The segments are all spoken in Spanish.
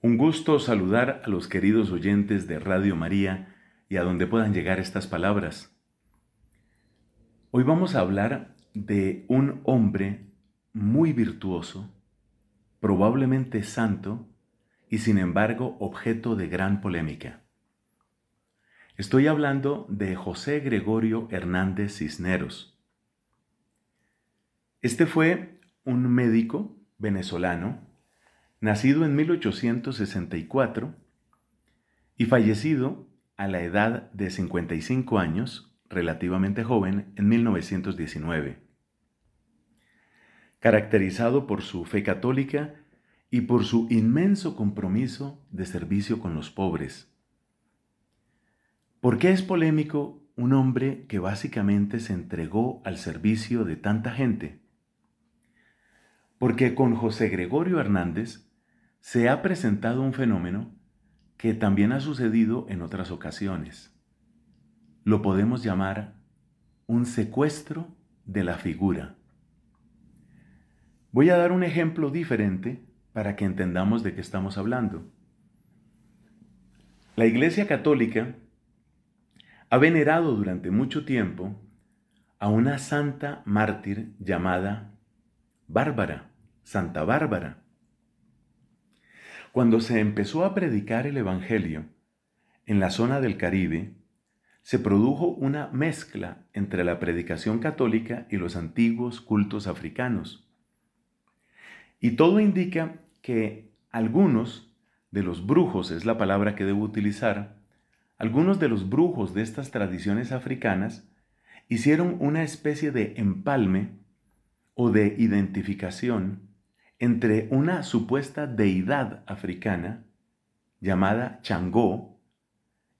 Un gusto saludar a los queridos oyentes de Radio María y a donde puedan llegar estas palabras. Hoy vamos a hablar de un hombre muy virtuoso, probablemente santo y sin embargo objeto de gran polémica. Estoy hablando de José Gregorio Hernández Cisneros. Este fue un médico venezolano nacido en 1864 y fallecido a la edad de 55 años, relativamente joven, en 1919. Caracterizado por su fe católica y por su inmenso compromiso de servicio con los pobres. ¿Por qué es polémico un hombre que básicamente se entregó al servicio de tanta gente? Porque con José Gregorio Hernández se ha presentado un fenómeno que también ha sucedido en otras ocasiones. Lo podemos llamar un secuestro de la figura. Voy a dar un ejemplo diferente para que entendamos de qué estamos hablando. La Iglesia Católica ha venerado durante mucho tiempo a una santa mártir llamada Bárbara, Santa Bárbara. Cuando se empezó a predicar el Evangelio en la zona del Caribe, se produjo una mezcla entre la predicación católica y los antiguos cultos africanos. Y todo indica que algunos de los brujos, es la palabra que debo utilizar, algunos de los brujos de estas tradiciones africanas hicieron una especie de empalme o de identificación entre una supuesta deidad africana llamada Changó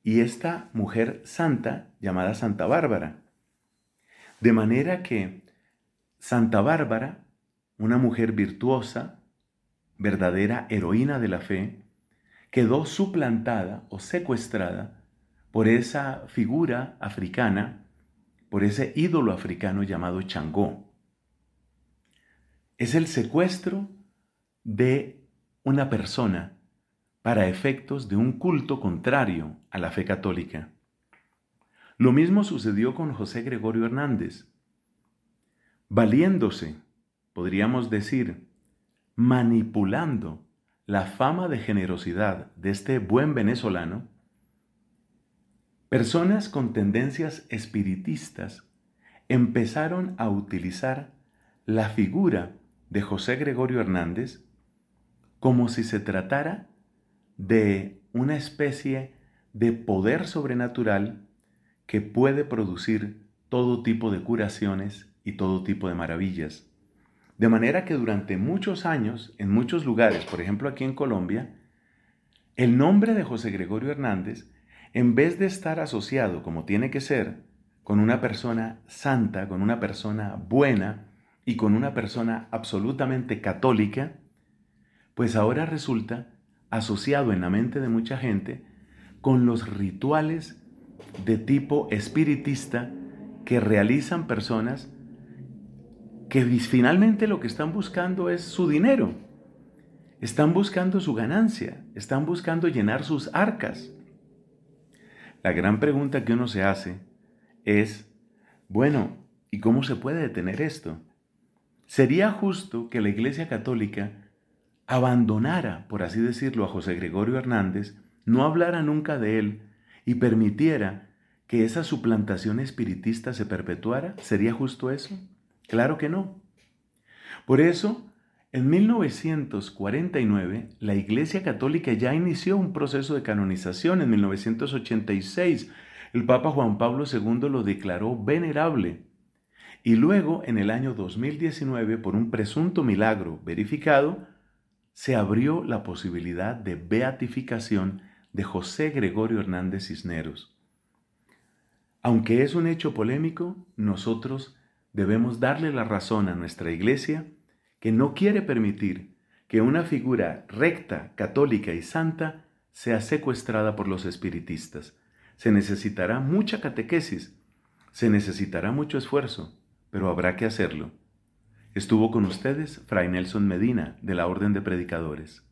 y esta mujer santa llamada Santa Bárbara. De manera que Santa Bárbara, una mujer virtuosa, verdadera heroína de la fe, quedó suplantada o secuestrada por esa figura africana, por ese ídolo africano llamado Changó es el secuestro de una persona para efectos de un culto contrario a la fe católica. Lo mismo sucedió con José Gregorio Hernández. Valiéndose, podríamos decir, manipulando la fama de generosidad de este buen venezolano, personas con tendencias espiritistas empezaron a utilizar la figura de José Gregorio Hernández como si se tratara de una especie de poder sobrenatural que puede producir todo tipo de curaciones y todo tipo de maravillas. De manera que durante muchos años, en muchos lugares, por ejemplo aquí en Colombia, el nombre de José Gregorio Hernández, en vez de estar asociado como tiene que ser, con una persona santa, con una persona buena, y con una persona absolutamente católica, pues ahora resulta asociado en la mente de mucha gente con los rituales de tipo espiritista que realizan personas que finalmente lo que están buscando es su dinero, están buscando su ganancia, están buscando llenar sus arcas. La gran pregunta que uno se hace es, bueno, ¿y cómo se puede detener esto? sería justo que la Iglesia Católica abandonara, por así decirlo, a José Gregorio Hernández, no hablara nunca de él y permitiera que esa suplantación espiritista se perpetuara? ¿Sería justo eso? Claro que no. Por eso, en 1949, la Iglesia Católica ya inició un proceso de canonización. En 1986, el Papa Juan Pablo II lo declaró venerable y luego, en el año 2019, por un presunto milagro verificado, se abrió la posibilidad de beatificación de José Gregorio Hernández Cisneros. Aunque es un hecho polémico, nosotros debemos darle la razón a nuestra Iglesia que no quiere permitir que una figura recta, católica y santa sea secuestrada por los espiritistas. Se necesitará mucha catequesis, se necesitará mucho esfuerzo, pero habrá que hacerlo. Estuvo con ustedes Fray Nelson Medina, de la Orden de Predicadores.